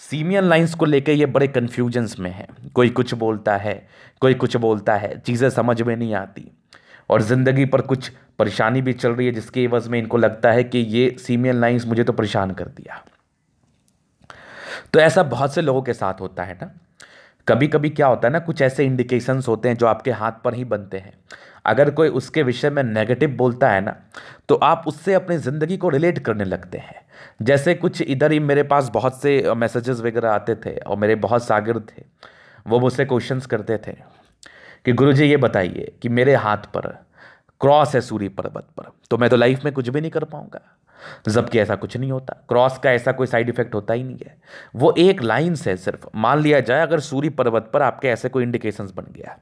simian lines को लेकर ये बड़े कन्फ्यूजन्स में है कोई कुछ बोलता है कोई कुछ बोलता है चीज़ें समझ में नहीं आती और ज़िंदगी पर कुछ परेशानी भी चल रही है जिसके एवज में इनको लगता है कि ये सीमियन लाइंस मुझे तो परेशान कर दिया तो ऐसा बहुत से लोगों के साथ होता है ना कभी कभी क्या होता है ना कुछ ऐसे इंडिकेशंस होते हैं जो आपके हाथ पर ही बनते हैं अगर कोई उसके विषय में नेगेटिव बोलता है ना तो आप उससे अपनी ज़िंदगी को रिलेट करने लगते हैं जैसे कुछ इधर ही मेरे पास बहुत से मैसेजेस वगैरह आते थे और मेरे बहुत सागर थे वो मुझसे क्वेश्चंस करते थे कि गुरु जी ये बताइए कि मेरे हाथ पर क्रॉस है सूर्य पर्वत पर तो मैं तो लाइफ में कुछ भी नहीं कर पाऊंगा जबकि ऐसा कुछ नहीं होता क्रॉस का ऐसा कोई साइड इफेक्ट होता ही नहीं है वो एक लाइन्स है सिर्फ मान लिया जाए अगर सूर्य पर्वत पर आपके ऐसे कोई इंडिकेशंस बन गया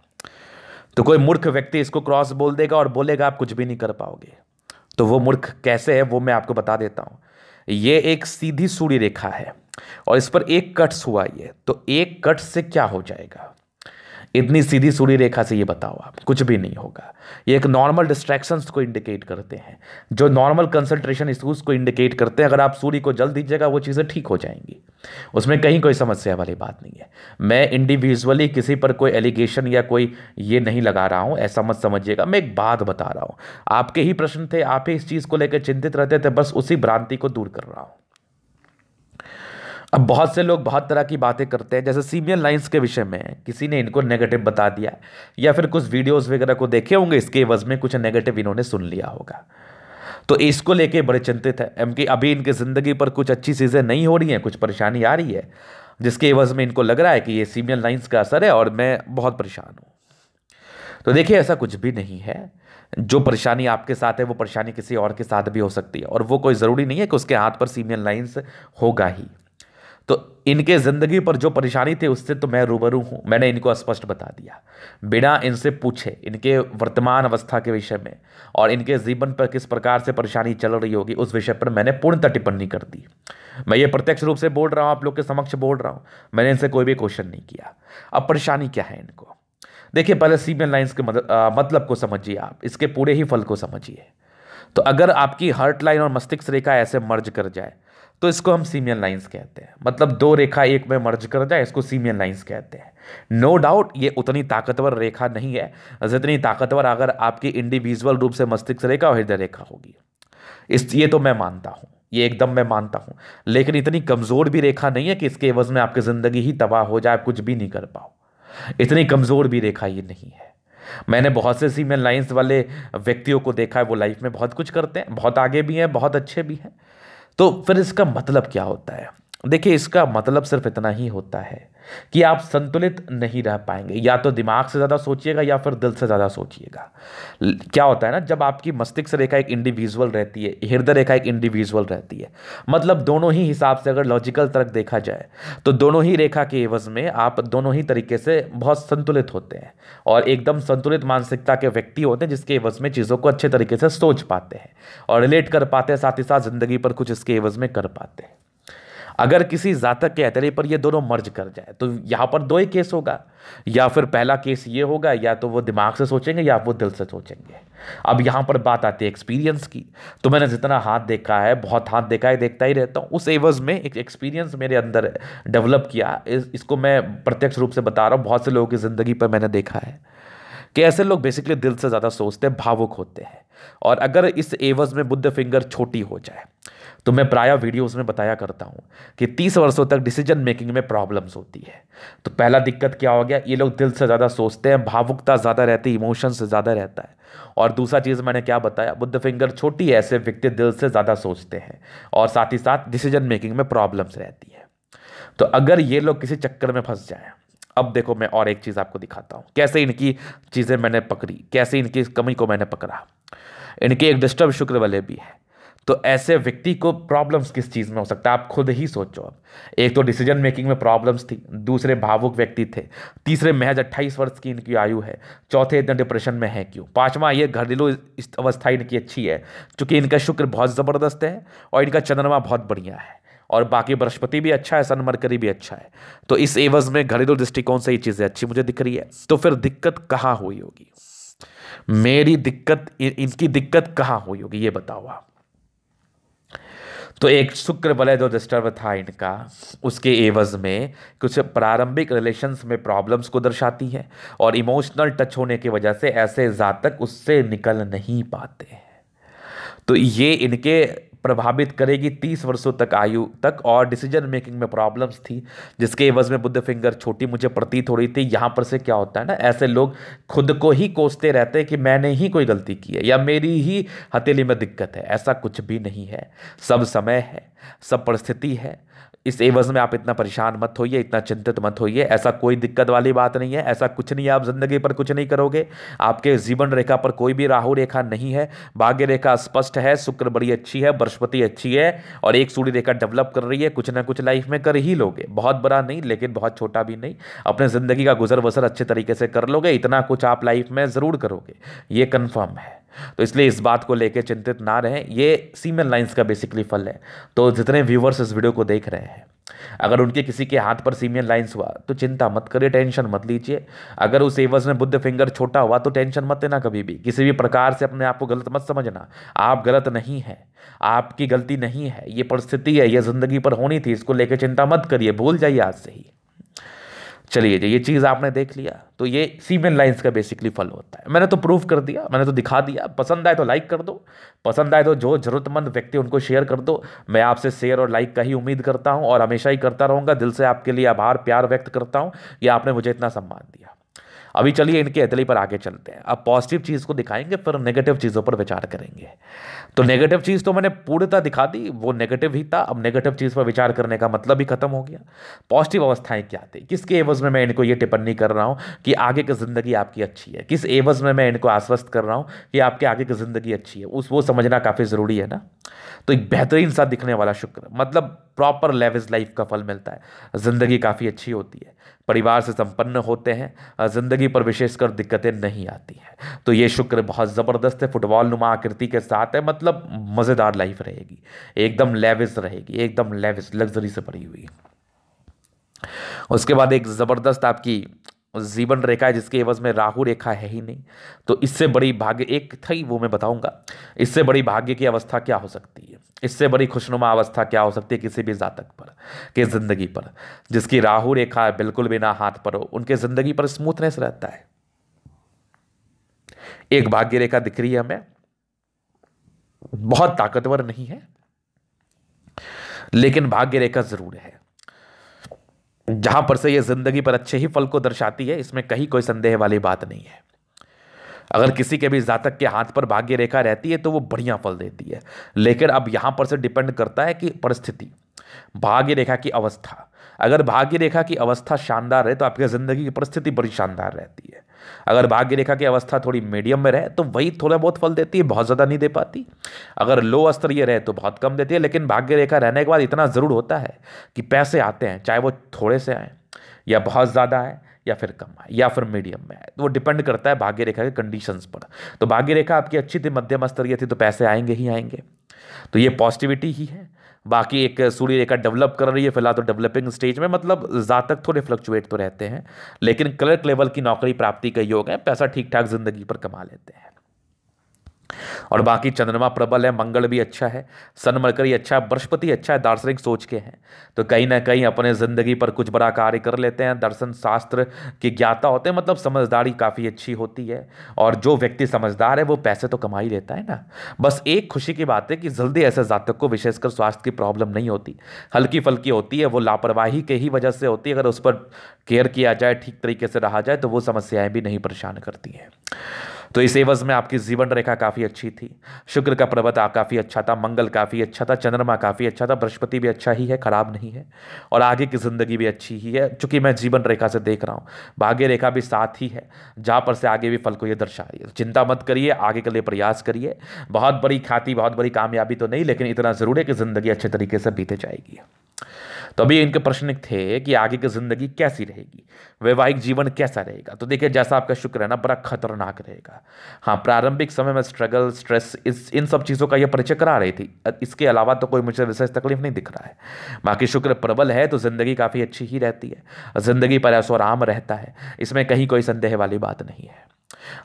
तो कोई मूर्ख व्यक्ति इसको क्रॉस बोल देगा और बोलेगा आप कुछ भी नहीं कर पाओगे तो वो मूर्ख कैसे है वो मैं आपको बता देता हूँ ये एक सीधी सूर्य रेखा है और इस पर एक कट्स हुआ ये तो एक कट्स से क्या हो जाएगा इतनी सीधी सूढ़ी रेखा से ये बताओ आप कुछ भी नहीं होगा ये एक नॉर्मल डिस्ट्रैक्शंस को इंडिकेट करते हैं जो नॉर्मल कंसंट्रेशन इशूज़ को इंडिकेट करते हैं अगर आप सूर्य को जल दीजिएगा वो चीज़ें ठीक हो जाएंगी उसमें कहीं कोई समस्या वाली बात नहीं है मैं इंडिविजुअली किसी पर कोई एलिगेशन या कोई ये नहीं लगा रहा हूँ ऐसा मत समझिएगा मैं एक बात बता रहा हूँ आपके ही प्रश्न थे आप ही इस चीज़ को लेकर चिंतित रहते थे बस उसी भ्रांति को दूर कर रहा हूँ अब बहुत से लोग बहुत तरह की बातें करते हैं जैसे सीमियल लाइंस के विषय में किसी ने इनको नेगेटिव बता दिया या फिर कुछ वीडियोस वगैरह को देखे होंगे इसके वज में कुछ नेगेटिव इन्होंने सुन लिया होगा तो इसको लेके बड़े चिंतित है एम अभी इनकी ज़िंदगी पर कुछ अच्छी चीज़ें नहीं हो रही हैं कुछ परेशानी आ रही है जिसके एवज में इनको लग रहा है कि ये सीमियल लाइन्स का असर है और मैं बहुत परेशान हूँ तो देखिए ऐसा कुछ भी नहीं है जो परेशानी आपके साथ है वो परेशानी किसी और के साथ भी हो सकती है और वो कोई ज़रूरी नहीं है कि उसके हाथ पर सीमियल लाइन्स होगा ही तो इनके ज़िंदगी पर जो परेशानी थी उससे तो मैं रूबरू हूँ मैंने इनको स्पष्ट बता दिया बिना इनसे पूछे इनके वर्तमान अवस्था के विषय में और इनके जीवन पर किस प्रकार से परेशानी चल रही होगी उस विषय पर मैंने पूर्णतः टिप्पणी कर दी मैं ये प्रत्यक्ष रूप से बोल रहा हूँ आप लोग के समक्ष बोल रहा हूँ मैंने इनसे कोई भी क्वेश्चन नहीं किया अब परेशानी क्या है इनको देखिए पहले सीमेन लाइन्स के आ, मतलब को समझिए आप इसके पूरे ही फल को समझिए तो अगर आपकी हर्ट लाइन और मस्तिष्क रेखा ऐसे मर्ज कर जाए तो इसको हम सीमियन लाइंस कहते हैं मतलब दो रेखा एक में मर्ज कर जाए इसको सीमियन लाइंस कहते हैं नो डाउट ये उतनी ताकतवर रेखा नहीं है जितनी ताकतवर अगर आपकी इंडिविजुअल रूप से मस्तिष्क रेखा और हृदय रेखा होगी इस ये तो मैं मानता हूँ ये एकदम मैं मानता हूँ लेकिन इतनी कमज़ोर भी रेखा नहीं है कि इसके एवज में आपकी ज़िंदगी ही तबाह हो जाए आप कुछ भी नहीं कर पाओ इतनी कमज़ोर भी रेखा ये नहीं है मैंने बहुत से सीमेन लाइंस वाले व्यक्तियों को देखा है वो लाइफ में बहुत कुछ करते हैं बहुत आगे भी हैं बहुत अच्छे भी हैं तो फिर इसका मतलब क्या होता है देखिए इसका मतलब सिर्फ इतना ही होता है कि आप संतुलित नहीं रह पाएंगे या तो दिमाग से ज़्यादा सोचिएगा या फिर दिल से ज़्यादा सोचिएगा क्या होता है ना जब आपकी मस्तिष्क रेखा एक इंडिविजुअल रहती है हृदय रेखा एक इंडिविजुअल रहती है मतलब दोनों ही हिसाब से अगर लॉजिकल तर्क देखा जाए तो दोनों ही रेखा के एवज में आप दोनों ही तरीके से बहुत संतुलित होते हैं और एकदम संतुलित मानसिकता के व्यक्ति होते हैं जिसके एवज में चीज़ों को अच्छे तरीके से सोच पाते हैं और रिलेट कर पाते हैं साथ ही साथ ज़िंदगी पर कुछ इसके एवज में कर पाते हैं अगर किसी जातक के अतरे पर ये दोनों मर्ज कर जाए तो यहाँ पर दो ही केस होगा या फिर पहला केस ये होगा या तो वो दिमाग से सोचेंगे या वो दिल से सोचेंगे अब यहाँ पर बात आती है एक्सपीरियंस की तो मैंने जितना हाथ देखा है बहुत हाथ देखा है देखता ही रहता हूँ उस एवज में एक एक्सपीरियंस मेरे अंदर डेवलप किया इसको मैं प्रत्यक्ष रूप से बता रहा हूँ बहुत से लोगों की ज़िंदगी पर मैंने देखा है कि ऐसे लोग बेसिकली दिल से ज़्यादा सोचते हैं भावुक होते हैं और अगर इस एवज में बुद्ध फिंगर छोटी हो जाए तो मैं प्राय वीडियोस में बताया करता हूँ कि तीस वर्षों तक डिसीजन मेकिंग में प्रॉब्लम्स होती है तो पहला दिक्कत क्या हो गया ये लोग दिल से ज़्यादा सोचते हैं भावुकता ज़्यादा रहती है इमोशन से ज़्यादा रहता है और दूसरा चीज़ मैंने क्या बताया बुद्ध फिंगर छोटी है ऐसे व्यक्ति दिल से ज़्यादा सोचते हैं और साथ ही साथ डिसीजन मेकिंग में प्रॉब्लम्स रहती है तो अगर ये लोग किसी चक्कर में फंस जाएँ अब देखो मैं और एक चीज़ आपको दिखाता हूँ कैसे इनकी चीज़ें मैंने पकड़ी कैसे इनकी कमी को मैंने पकड़ा इनके एक डिस्टर्ब शुक्र वाले भी है तो ऐसे व्यक्ति को प्रॉब्लम्स किस चीज़ में हो सकता है आप खुद ही सोचो अब एक तो डिसीजन मेकिंग में प्रॉब्लम्स थी दूसरे भावुक व्यक्ति थे तीसरे महज अट्ठाईस वर्ष की इनकी आयु है चौथे इतने डिप्रेशन में है क्यों पाँचवा ये घरेलू अवस्था इनकी अच्छी है चूँकि इनका शुक्र बहुत ज़बरदस्त है और इनका चंद्रमा बहुत बढ़िया है और बाकी बृहस्पति भी अच्छा है सनमरकरी भी अच्छा है तो इस एवज में घरेलू दृष्टिकोण से ये चीज़ें अच्छी मुझे दिख रही है तो फिर दिक्कत कहाँ हुई होगी मेरी दिक्कत इनकी दिक्कत कहाँ हुई होगी ये बताओ आप तो एक शुक्र बल जो डिस्टर्ब था इनका उसके एवज में कुछ प्रारंभिक रिलेशंस में प्रॉब्लम्स को दर्शाती है और इमोशनल टच होने की वजह से ऐसे जातक उससे निकल नहीं पाते हैं तो ये इनके प्रभावित करेगी तीस वर्षों तक आयु तक और डिसीजन मेकिंग में प्रॉब्लम्स थी जिसके एवज में बुद्ध फिंगर छोटी मुझे प्रतीत हो रही थी यहाँ पर से क्या होता है ना ऐसे लोग खुद को ही कोसते रहते हैं कि मैंने ही कोई गलती की है या मेरी ही हथेली में दिक्कत है ऐसा कुछ भी नहीं है सब समय है सब परिस्थिति है इस एवज में आप इतना परेशान मत होइए इतना चिंतित मत होइए ऐसा कोई दिक्कत वाली बात नहीं है ऐसा कुछ नहीं आप ज़िंदगी पर कुछ नहीं करोगे आपके जीवन रेखा पर कोई भी राहु रेखा नहीं है भाग्य रेखा स्पष्ट है शुक्र बड़ी अच्छी है बृहस्पति अच्छी है और एक सूर्य रेखा डेवलप कर रही है कुछ ना कुछ लाइफ में कर ही लोगे बहुत बड़ा नहीं लेकिन बहुत छोटा भी नहीं अपने ज़िंदगी का गुजर बसर अच्छे तरीके से कर लोगे इतना कुछ आप लाइफ में ज़रूर करोगे ये कन्फर्म है तो इसलिए इस बात को लेकर चिंतित ना रहें ये सीमन लाइन्स का बेसिकली फल है तो जितने व्यूवर्स इस वीडियो को देख रहे हैं अगर उनके किसी के हाथ पर सीमियन लाइंस हुआ तो चिंता मत करिए टेंशन मत लीजिए अगर उस एवज में बुद्ध फिंगर छोटा हुआ तो टेंशन मत लेना कभी भी किसी भी प्रकार से अपने आप को गलत मत समझना आप गलत नहीं हैं आपकी गलती नहीं है ये परिस्थिति है यह ज़िंदगी पर होनी थी इसको लेकर चिंता मत करिए भूल जाइए आज से ही चलिए जी ये चीज़ आपने देख लिया तो ये सीमेन लाइंस का बेसिकली फल होता है मैंने तो प्रूफ कर दिया मैंने तो दिखा दिया पसंद आए तो लाइक कर दो पसंद आए तो जो ज़रूरतमंद व्यक्ति उनको शेयर कर दो मैं आपसे शेयर और लाइक का ही उम्मीद करता हूँ और हमेशा ही करता रहूँगा दिल से आपके लिए आभार प्यार व्यक्त करता हूँ ये आपने मुझे इतना सम्मान दिया अभी चलिए इनके एतली पर आगे चलते हैं अब पॉजिटिव चीज़ को दिखाएंगे फिर नेगेटिव चीज़ों पर विचार करेंगे तो नेगेटिव चीज़ तो मैंने पूर्णता दिखा दी वो नेगेटिव ही था अब नेगेटिव चीज़ पर विचार करने का मतलब ही खत्म हो गया पॉजिटिव अवस्थाएं क्या थी किसके एवज में मैं इनको ये टिप्पणी कर रहा हूँ कि आगे की ज़िंदगी आपकी अच्छी है किस एवज में मैं इनको आश्वस्त कर रहा हूँ कि आपके आगे की ज़िंदगी अच्छी है उस वो समझना काफ़ी ज़रूरी है ना तो एक बेहतरीन सा दिखने वाला शुक्र मतलब प्रॉपर इज लाइफ का फल मिलता है ज़िंदगी काफ़ी अच्छी होती है परिवार से संपन्न होते हैं ज़िंदगी पर विशेषकर दिक्कतें नहीं आती हैं तो ये शुक्र बहुत ज़बरदस्त है फुटबॉल नुमा आकृति के साथ है मतलब मज़ेदार लाइफ रहेगी एकदम लेविस रहेगी एकदम लेविस लग्जरी से भरी हुई उसके बाद एक ज़बरदस्त आपकी जीवन रेखा है जिसके एवज में राहु रेखा है ही नहीं तो इससे बड़ी भाग्य एक थी वो मैं बताऊंगा इससे बड़ी भाग्य की अवस्था क्या हो सकती है इससे बड़ी खुशनुमा अवस्था क्या हो सकती है किसी भी जातक पर के ज़िंदगी पर जिसकी राहु रेखा बिल्कुल बिना हाथ पर हो उनके ज़िंदगी पर स्मूथनेस रहता है एक भाग्य रेखा दिख रही है हमें बहुत ताकतवर नहीं है लेकिन भाग्य रेखा ज़रूर है जहां पर से ये ज़िंदगी पर अच्छे ही फल को दर्शाती है इसमें कहीं कोई संदेह वाली बात नहीं है अगर किसी के भी जातक के हाथ पर भाग्य रेखा रहती है तो वो बढ़िया फल देती है लेकिन अब यहां पर से डिपेंड करता है कि परिस्थिति भाग्य रेखा की अवस्था अगर भाग्य रेखा की अवस्था शानदार रहे तो आपकी ज़िंदगी की परिस्थिति बड़ी शानदार रहती है अगर भाग्य रेखा की अवस्था थोड़ी मीडियम में रहे तो वही थोड़ा बहुत फल देती है बहुत ज़्यादा नहीं दे पाती अगर लो स्तरीय रहे तो बहुत कम देती है लेकिन भाग्य रेखा रहने के बाद इतना ज़रूर होता है कि पैसे आते हैं चाहे वो थोड़े से आए या बहुत ज़्यादा आए या फिर कम आए या फिर मीडियम में आए तो वो डिपेंड करता है भाग्य रेखा के कंडीशंस पर तो भाग्य रेखा आपकी अच्छी थी मध्यम स्तरीय थी तो पैसे आएंगे ही आएंगे तो ये पॉजिटिविटी ही है बाकी एक सूर्य रेखा डेवलप कर रही है फिलहाल तो डेवलपिंग स्टेज में मतलब जातक थोड़े फ्लक्चुएट तो रहते हैं लेकिन क्लर्क लेवल की नौकरी प्राप्ति का योग है पैसा ठीक ठाक जिंदगी पर कमा लेते हैं और बाकी चंद्रमा प्रबल है मंगल भी अच्छा है सन मरकरी अच्छा है बृहस्पति अच्छा है दार्शनिक सोच के हैं तो कहीं ना कहीं अपने ज़िंदगी पर कुछ बड़ा कार्य कर लेते हैं दर्शन शास्त्र की ज्ञाता होते हैं मतलब समझदारी काफ़ी अच्छी होती है और जो व्यक्ति समझदार है वो पैसे तो कमा ही लेता है ना बस एक खुशी की बात है कि जल्दी ऐसे जातक को विशेषकर स्वास्थ्य की प्रॉब्लम नहीं होती हल्की फल्की होती है वो लापरवाही के ही वजह से होती है अगर उस पर केयर किया जाए ठीक तरीके से रहा जाए तो वो समस्याएँ भी नहीं परेशान करती हैं तो इस एवज में आपकी जीवन रेखा काफ़ी अच्छी थी शुक्र का पर्वत काफ़ी अच्छा था मंगल काफ़ी अच्छा था चंद्रमा काफ़ी अच्छा था बृहस्पति भी अच्छा ही है ख़राब नहीं है और आगे की ज़िंदगी भी अच्छी ही है चूंकि मैं जीवन रेखा से देख रहा हूँ भाग्य रेखा भी साथ ही है जहाँ पर से आगे भी फल को ये दर्शा रही है चिंता मत करिए आगे के लिए प्रयास करिए बहुत बड़ी ख्याति बहुत बड़ी कामयाबी तो नहीं लेकिन इतना ज़रूर है कि ज़िंदगी अच्छे तरीके से बीते जाएगी तो अभी इनके प्रश्न थे कि आगे की ज़िंदगी कैसी रहेगी वैवाहिक जीवन कैसा रहेगा तो देखिए जैसा आपका शुक्र है ना बड़ा खतरनाक रहेगा हाँ प्रारंभिक समय में स्ट्रगल स्ट्रेस इस इन सब चीज़ों का यह परिचय करा रही थी इसके अलावा तो कोई मुझे विशेष तकलीफ नहीं दिख रहा है बाकी शुक्र प्रबल है तो ज़िंदगी काफ़ी अच्छी ही रहती है ज़िंदगी पर ऐसा आराम रहता है इसमें कहीं कोई संदेह वाली बात नहीं है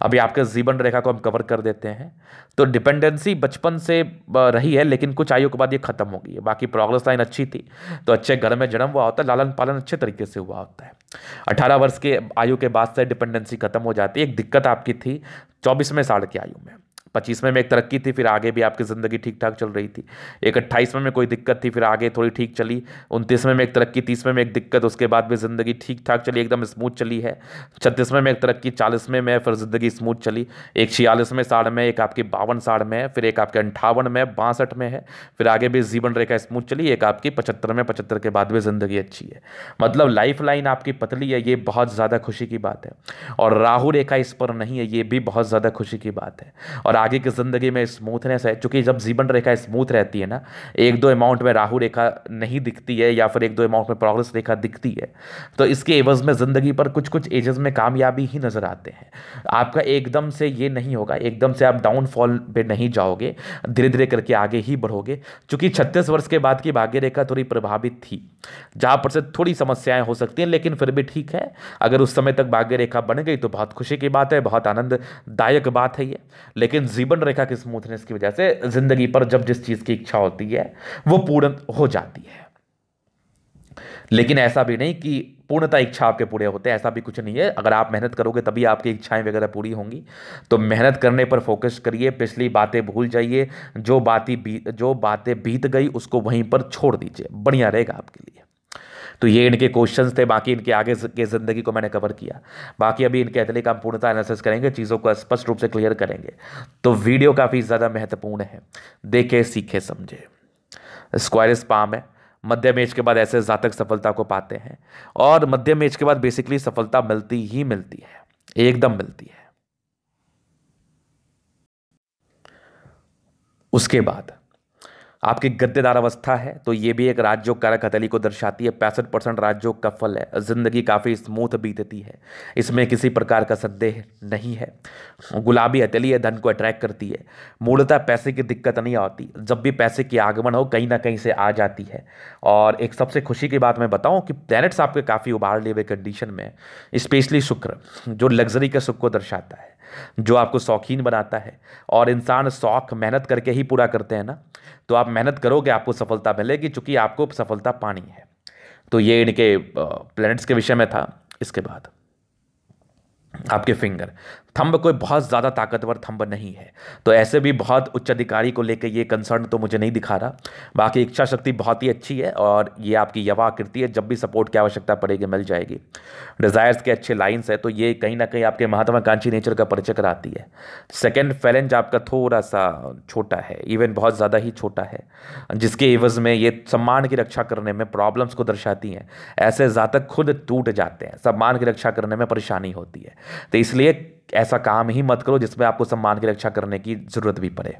अभी आपके जीवन रेखा को हम कवर कर देते हैं तो डिपेंडेंसी बचपन से रही है लेकिन कुछ आयु के बाद ये खत्म हो गई है बाकी प्रोग्रेस लाइन अच्छी थी तो अच्छे घर में जन्म हुआ होता है लालन पालन अच्छे तरीके से हुआ होता है अठारह वर्ष के आयु के बाद से डिपेंडेंसी खत्म हो जाती है एक दिक्कत आपकी थी चौबीसवें साल की आयु में पच्चीसवें में एक तरक्की थी फिर आगे भी आपकी ज़िंदगी ठीक ठाक चल रही थी एक अट्ठाईसवें में कोई दिक्कत थी फिर आगे थोड़ी ठीक चली उनतीसवें में एक तरक्की तीसवें में एक दिक्कत उसके बाद भी ज़िंदगी ठीक ठाक चली एकदम स्मूथ चली है छत्तीसवें में एक तरक्की चालीसवें में फिर ज़िंदगी स्मूथ चली एक छियालीसवें साढ़ में एक आपकी बावन साढ़ में फिर एक आपके अंठावन में बासठ में है फिर आगे भी जीवन रेखा स्मूथ चली एक आपकी पचहत्तर में पचहत्तर के बाद भी ज़िंदगी अच्छी है मतलब लाइफ लाइन आपकी पतली है ये बहुत ज़्यादा खुशी की बात है और राहु रेखा इस पर नहीं है ये भी बहुत ज़्यादा खुशी की बात है और आगे की ज़िंदगी में स्मूथनेस है चूँकि जब जीवन रेखा स्मूथ रहती है ना एक दो अमाउंट में राहु रेखा नहीं दिखती है या फिर एक दो अमाउंट में प्रोग्रेस रेखा दिखती है तो इसके एवज में ज़िंदगी पर कुछ कुछ एजेस में कामयाबी ही नज़र आते हैं आपका एकदम से ये नहीं होगा एकदम से आप डाउनफॉल पर नहीं जाओगे धीरे धीरे करके आगे ही बढ़ोगे चूँकि छत्तीस वर्ष के बाद की भाग्य रेखा थोड़ी प्रभावित थी जहाँ पर से थोड़ी समस्याएं हो सकती हैं लेकिन फिर भी ठीक है अगर उस समय तक भाग्य रेखा बन गई तो बहुत खुशी की बात है बहुत आनंददायक बात है ये लेकिन जीवन रेखा की स्मूथनेस की वजह से जिंदगी पर जब जिस चीज की इच्छा होती है वो पूर्ण हो जाती है लेकिन ऐसा भी नहीं कि पूर्णता इच्छा आपके पूरे होते हैं ऐसा भी कुछ नहीं है अगर आप मेहनत करोगे तभी आपकी इच्छाएं वगैरह पूरी होंगी तो मेहनत करने पर फोकस करिए पिछली बातें भूल जाइए जो बातें बीत जो बातें बीत गई उसको वहीं पर छोड़ दीजिए बढ़िया रहेगा आपके लिए तो ये इनके क्वेश्चन थे बाकी इनके आगे के ज़िंदगी को मैंने कवर किया बाकी अभी इनके एथलीट का पूर्णता एनालिसिस करेंगे चीज़ों को स्पष्ट रूप से क्लियर करेंगे तो वीडियो काफ़ी ज़्यादा महत्वपूर्ण है देखे सीखे समझे स्क्वायरस पाम है मध्यम एज के बाद ऐसे जातक सफलता को पाते हैं और मध्यम एज के बाद बेसिकली सफलता मिलती ही मिलती है एकदम मिलती है उसके बाद आपकी गद्देदार अवस्था है तो ये भी एक राज्यों कारक हथेली को दर्शाती है पैंसठ परसेंट राज्यों का फल है ज़िंदगी काफ़ी स्मूथ बीतती है इसमें किसी प्रकार का संदेह नहीं है गुलाबी हथेली है धन को अट्रैक्ट करती है मूलतः पैसे की दिक्कत नहीं आती जब भी पैसे की आगमन हो कहीं ना कहीं से आ जाती है और एक सबसे खुशी की बात मैं बताऊँ कि प्लैनेट्स आपके काफ़ी उभार लिए हुए कंडीशन में स्पेशली शुक्र जो लग्जरी के सुख को दर्शाता है जो आपको शौकीन बनाता है और इंसान शौक मेहनत करके ही पूरा करते हैं ना तो आप मेहनत करोगे आपको सफलता मिलेगी चूंकि आपको सफलता पानी है तो ये इनके प्लैनेट्स के विषय में था इसके बाद आपके फिंगर थंब कोई बहुत ज़्यादा ताकतवर थंब नहीं है तो ऐसे भी बहुत उच्च अधिकारी को लेकर ये कंसर्न तो मुझे नहीं दिखा रहा बाकी इच्छा शक्ति बहुत ही अच्छी है और ये आपकी यवा आकृति है जब भी सपोर्ट की आवश्यकता पड़ेगी मिल जाएगी डिज़ायर्स के अच्छे लाइन्स है तो ये कहीं ना कहीं आपके महात्माकांक्षी नेचर का परिचय कराती है सेकेंड फैलेंज आपका थोड़ा सा छोटा है इवन बहुत ज़्यादा ही छोटा है जिसके एवज में ये सम्मान की रक्षा करने में प्रॉब्लम्स को दर्शाती हैं ऐसे ज़्यादा खुद टूट जाते हैं सम्मान की रक्षा करने में परेशानी होती है तो इसलिए ऐसा काम ही मत करो जिसमें आपको सम्मान की रक्षा करने की ज़रूरत भी पड़े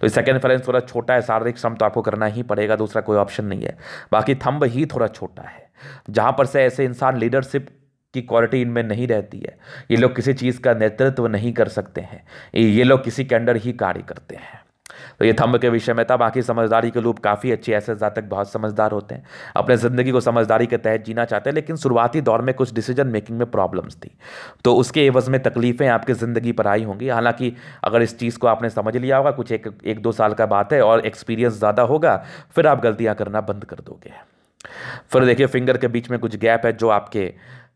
तो सेकेंड फाइनेंस थोड़ा छोटा है शारीरिक श्रम तो आपको करना ही पड़ेगा दूसरा कोई ऑप्शन नहीं है बाकी थम्ब ही थोड़ा छोटा है जहाँ पर से ऐसे इंसान लीडरशिप की क्वालिटी इनमें नहीं रहती है ये लोग किसी चीज़ का नेतृत्व नहीं कर सकते हैं ये लोग किसी के अंडर ही कार्य करते हैं तो ये थंब के विषय में था बाकी समझदारी के लोग काफ़ी अच्छे ऐसे जातक बहुत समझदार होते हैं अपने ज़िंदगी को समझदारी के तहत जीना चाहते हैं लेकिन शुरुआती दौर में कुछ डिसीजन मेकिंग में प्रॉब्लम्स थी तो उसके एवज में तकलीफ़ें आपकी ज़िंदगी पर आई होंगी हालांकि अगर इस चीज़ को आपने समझ लिया होगा कुछ एक एक दो साल का बात है और एक्सपीरियंस ज़्यादा होगा फिर आप गलतियाँ करना बंद कर दोगे फिर देखिए फिंगर के बीच में कुछ गैप है जो आपके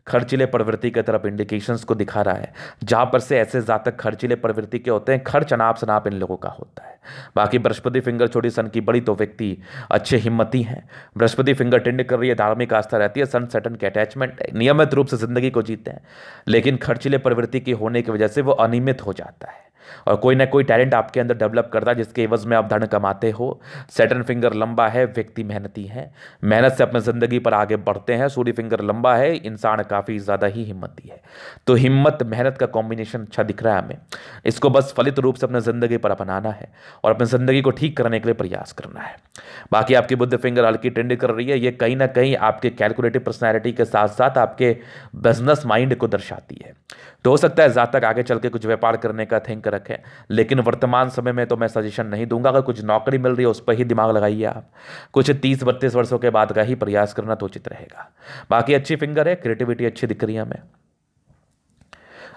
खर्चीले प्रवृत्ति की तरफ इंडिकेशंस को दिखा रहा है जहाँ पर से ऐसे जातक खर्चीले प्रवृत्ति के होते हैं खर्च अनाप शनाप इन लोगों का होता है बाकी बृहस्पति फिंगर छोटी सन की बड़ी तो व्यक्ति अच्छे हिम्मती हैं बृहस्पति फिंगर टेंड कर रही है धार्मिक आस्था रहती है सन सेटन के अटैचमेंट नियमित रूप से ज़िंदगी को जीते हैं लेकिन खर्चीले प्रवृत्ति के होने की वजह से वो अनियमित हो जाता है और कोई ना कोई टैलेंट आपके अंदर डेवलप करता है जिसके एवज में आप धन कमाते हो सेटन फिंगर लंबा है व्यक्ति मेहनती है मेहनत से अपने ज़िंदगी पर आगे बढ़ते हैं सूर्य फिंगर लंबा है इंसान काफ़ी ज़्यादा ही हिम्मती है तो हिम्मत मेहनत का कॉम्बिनेशन अच्छा दिख रहा है हमें इसको बस फलित रूप से अपने ज़िंदगी पर अपनाना है और अपनी ज़िंदगी को ठीक करने के लिए प्रयास करना है बाकी आपकी बुद्ध फिंगर हल्की टेंड कर रही है ये कहीं ना कहीं आपके कैलकुलेटिव पर्सनैलिटी के साथ साथ आपके बिजनेस माइंड को दर्शाती है तो हो सकता है जातक आगे चल के कुछ व्यापार करने का थिंक रखे लेकिन वर्तमान समय में तो मैं सजेशन नहीं दूंगा अगर कुछ नौकरी मिल रही है उस पर ही दिमाग लगाइए आप कुछ तीस बत्तीस वर्षों के बाद का ही प्रयास करना तो उचित रहेगा बाकी अच्छी फिंगर है क्रिएटिविटी अच्छी दिख रही है हमें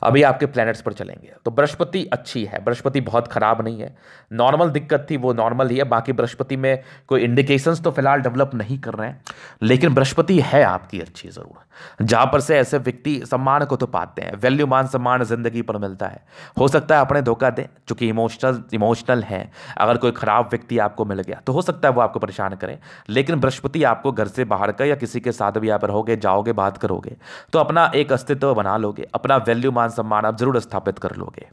अभी आपके प्लैनेट्स पर चलेंगे तो बृहस्पति अच्छी है बृहस्पति बहुत ख़राब नहीं है नॉर्मल दिक्कत थी वो नॉर्मल ही है बाकी बृहस्पति में कोई इंडिकेशंस तो फिलहाल डेवलप नहीं कर रहे हैं लेकिन बृहस्पति है आपकी अच्छी ज़रूर जहाँ पर से ऐसे व्यक्ति सम्मान को तो पाते हैं वैल्यू मान सम्मान ज़िंदगी पर मिलता है हो सकता है अपने धोखा दें चूंकि इमोशनल इमोशनल हैं अगर कोई ख़राब व्यक्ति आपको मिल गया तो हो सकता है वो आपको परेशान करें लेकिन बृहस्पति आपको घर से बाहर का या किसी के साथ भी यहाँ पर होगे जाओगे बात करोगे तो अपना एक अस्तित्व बना लोगे अपना वैल्यू मान मान सम्मान आप जरूर स्थापित कर लोगे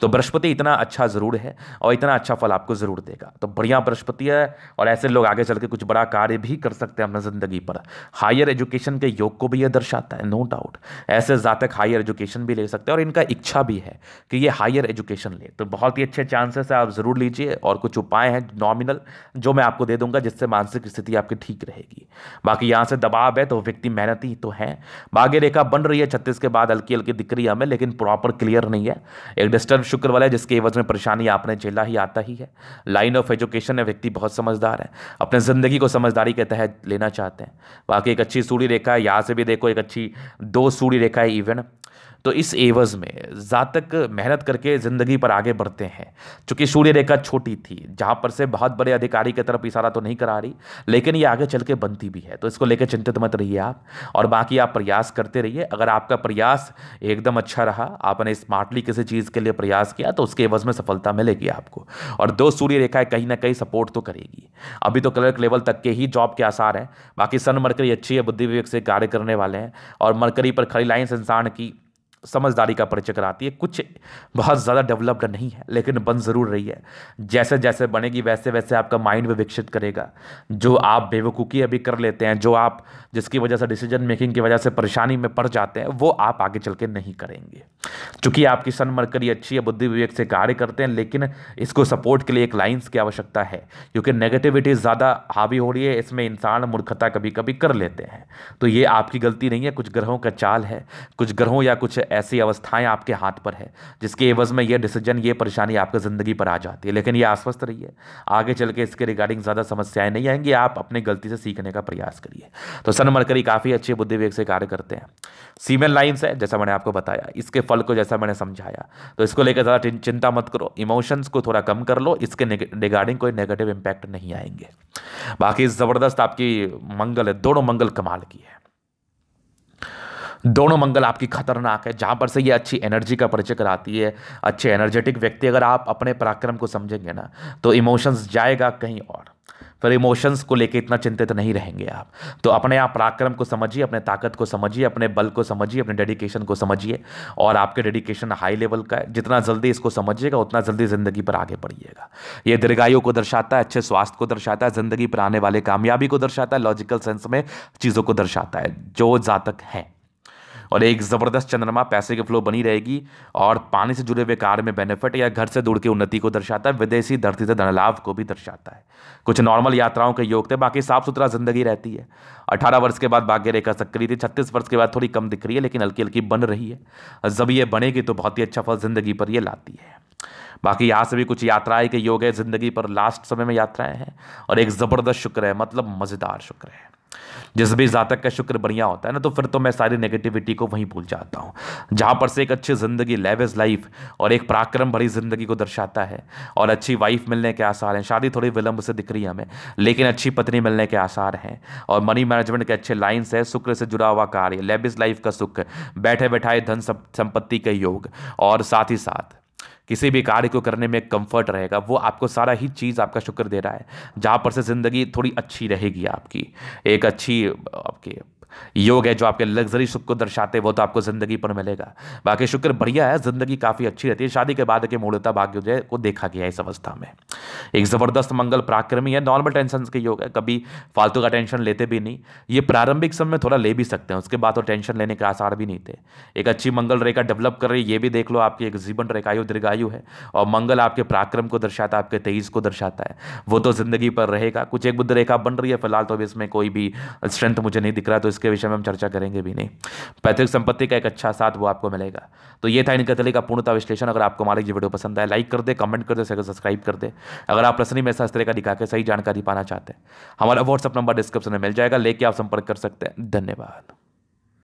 तो बृहस्पति इतना अच्छा ज़रूर है और इतना अच्छा फल आपको ज़रूर देगा तो बढ़िया बृहस्पति है और ऐसे लोग आगे चल के कुछ बड़ा कार्य भी कर सकते हैं अपने ज़िंदगी पर हायर एजुकेशन के योग को भी यह दर्शाता है नो डाउट ऐसे जातक हायर एजुकेशन भी ले सकते हैं और इनका इच्छा भी है कि ये हायर एजुकेशन ले तो बहुत ही अच्छे चांसेस है आप ज़रूर लीजिए और कुछ उपाय हैं नॉमिनल जो मैं आपको दे दूंगा जिससे मानसिक स्थिति आपकी ठीक रहेगी बाकी यहां से दबाव है तो व्यक्ति मेहनती तो है बागे रेखा बन रही है छत्तीस के बाद हल्की हल्की दिख रही है हमें लेकिन प्रॉपर क्लियर नहीं है एक डिस्टर्ब शुक्र वाला है जिसके एवज में परेशानी आपने झेला ही आता ही है लाइन ऑफ एजुकेशन में व्यक्ति बहुत समझदार है अपने ज़िंदगी को समझदारी के तहत लेना चाहते हैं बाकी एक अच्छी सूढ़ी रेखा है यहाँ से भी देखो एक अच्छी दो सूढ़ी रेखा है इवन तो इस एवज में जातक मेहनत करके ज़िंदगी पर आगे बढ़ते हैं चूंकि सूर्य रेखा छोटी थी जहाँ पर से बहुत बड़े अधिकारी की तरफ इशारा तो नहीं करा रही लेकिन ये आगे चल के बनती भी है तो इसको लेकर चिंतित मत रहिए आप और बाकी आप प्रयास करते रहिए अगर आपका प्रयास एकदम अच्छा रहा आपने स्मार्टली किसी चीज़ के लिए प्रयास किया तो उसके एवज में सफलता मिलेगी आपको और दो सूर्य रेखाएं कहीं ना कहीं सपोर्ट तो करेगी अभी तो क्लर्क लेवल तक के ही जॉब के आसार हैं बाकी सन मरकरी अच्छी है बुद्धि विवेक से कार्य करने वाले हैं और मरकरी पर खड़ी लाइन्स इंसान की समझदारी का परिचय कराती है कुछ बहुत ज़्यादा डेवलप्ड नहीं है लेकिन बन ज़रूर रही है जैसे जैसे बनेगी वैसे वैसे आपका माइंड भी विकसित करेगा जो आप बेवकूफ़ी अभी कर लेते हैं जो आप जिसकी वजह से डिसीजन मेकिंग की वजह से परेशानी में पड़ जाते हैं वो आप आगे चल के नहीं करेंगे चूँकि आपकी सन मरकरी अच्छी है बुद्धि विवेक से कार्य करते हैं लेकिन इसको सपोर्ट के लिए एक लाइन्स की आवश्यकता है क्योंकि नेगेटिविटी ज़्यादा हावी हो रही है इसमें इंसान मूर्खता कभी कभी कर लेते हैं तो ये आपकी गलती नहीं है कुछ ग्रहों का चाल है कुछ ग्रहों या कुछ ऐसी अवस्थाएं आपके हाथ पर है जिसके एवज में ये डिसीजन ये परेशानी आपकी ज़िंदगी पर आ जाती है लेकिन ये आश्वस्त रहिए आगे चल के इसके रिगार्डिंग ज़्यादा समस्याएं नहीं आएंगी आप अपनी गलती से सीखने का प्रयास करिए तो सन मरकरी काफ़ी अच्छे बुद्धिवेग से कार्य करते हैं सीमेल लाइन्स है जैसा मैंने आपको बताया इसके फल को जैसा मैंने समझाया तो इसको लेकर ज़्यादा चिंता मत करो इमोशंस को थोड़ा कम कर लो इसके रिगार्डिंग कोई नेगेटिव इम्पैक्ट नहीं आएंगे बाकी ज़बरदस्त आपकी मंगल है दोनों मंगल कमाल की है दोनों मंगल आपकी खतरनाक है जहाँ पर से ये अच्छी एनर्जी का परिचय कराती है अच्छे एनर्जेटिक व्यक्ति अगर आप अपने पराक्रम को समझेंगे ना तो इमोशंस जाएगा कहीं और फिर इमोशंस को लेके इतना चिंतित नहीं रहेंगे आप तो अपने आप पराक्रम को समझिए अपने ताकत को समझिए अपने बल को समझिए अपने डेडिकेशन को समझिए और आपके डेडिकेशन हाई लेवल का है जितना जल्दी इसको समझिएगा उतना जल्दी ज़िंदगी पर आगे बढ़िएगा ये दीर्घायु को दर्शाता है अच्छे स्वास्थ्य को दर्शाता है ज़िंदगी पर आने वाले कामयाबी को दर्शाता है लॉजिकल सेंस में चीज़ों को दर्शाता है जो जातक हैं और एक ज़बरदस्त चंद्रमा पैसे की फ्लो बनी रहेगी और पानी से जुड़े हुए कार्य में बेनिफिट या घर से दूर की उन्नति को दर्शाता है विदेशी धरती से धनलाभ को भी दर्शाता है कुछ नॉर्मल यात्राओं के योग थे बाकी साफ सुथरा जिंदगी रहती है अठारह वर्ष के बाद भाग्य रेखा सक्रिय थी छत्तीस वर्ष के बाद थोड़ी कम दिख रही है लेकिन हल्की हल्की बन रही है जब ये बनेगी तो बहुत ही अच्छा फल जिंदगी पर यह लाती है बाकी यहाँ से भी कुछ यात्राएं के योग है ज़िंदगी पर लास्ट समय में यात्राएं हैं और एक ज़बरदस्त शुक्र है मतलब मज़ेदार शुक्र है जिस भी जातक का शुक्र बढ़िया होता है ना तो फिर तो मैं सारी नेगेटिविटी को वहीं भूल जाता हूँ जहाँ पर से एक अच्छी ज़िंदगी लेवेज लाइफ और एक पराक्रम भरी ज़िंदगी को दर्शाता है और अच्छी वाइफ मिलने के आसार हैं शादी थोड़ी विलंब से दिख रही है हमें लेकिन अच्छी पत्नी मिलने के आसार हैं और मनी मैनेजमेंट के अच्छे लाइन्स है शुक्र से जुड़ा हुआ कार्य लेविज लाइफ का सुख बैठे बैठाए धन संपत्ति के योग और साथ ही साथ किसी भी कार्य को करने में कंफर्ट रहेगा वो आपको सारा ही चीज़ आपका शुक्र दे रहा है जहाँ पर से ज़िंदगी थोड़ी अच्छी रहेगी आपकी एक अच्छी आपके योग है जो आपके लग्जरी सुख को दर्शाते हैं वो तो आपको ज़िंदगी पर मिलेगा बाकी शुक्र बढ़िया है ज़िंदगी काफ़ी अच्छी रहती है शादी के बाद के मूलता भाग्योदय को देखा गया है इस अवस्था में एक ज़बरदस्त मंगल पराक्रमी है नॉर्मल टेंशन के योग है कभी फालतू का टेंशन लेते भी नहीं ये प्रारंभिक समय में थोड़ा ले भी सकते हैं उसके बाद तो टेंशन लेने के आसार भी नहीं थे एक अच्छी मंगल रेखा डेवलप कर रही है ये भी देख लो आपकी एक जीवन रेखायु दीर्घायु है और मंगल आपके पराक्रम को दर्शाता है आपके तेईस को दर्शाता है वो तो ज़िंदगी पर रहेगा कुछ एक बुद्ध रेखा बन रही है फिलहाल तो अभी इसमें कोई भी स्ट्रेंथ मुझे नहीं दिख रहा तो इसके विषय में हम चर्चा करेंगे भी नहीं पैतृक संपत्ति का एक अच्छा साथ वो आपको मिलेगा तो ये था इनका तले का पूर्णता विश्लेषण अगर आपको हमारे वीडियो पसंद आए लाइक कर दे कमेंट कर दे सब्सक्राइब कर दे अगर आप रसनी में इस तरह का दिखा के सही जानकारी पाना चाहते हैं हमारा व्हाट्सअप नंबर डिस्क्रिप्शन में मिल जाएगा लेके आप संपर्क कर सकते हैं धन्यवाद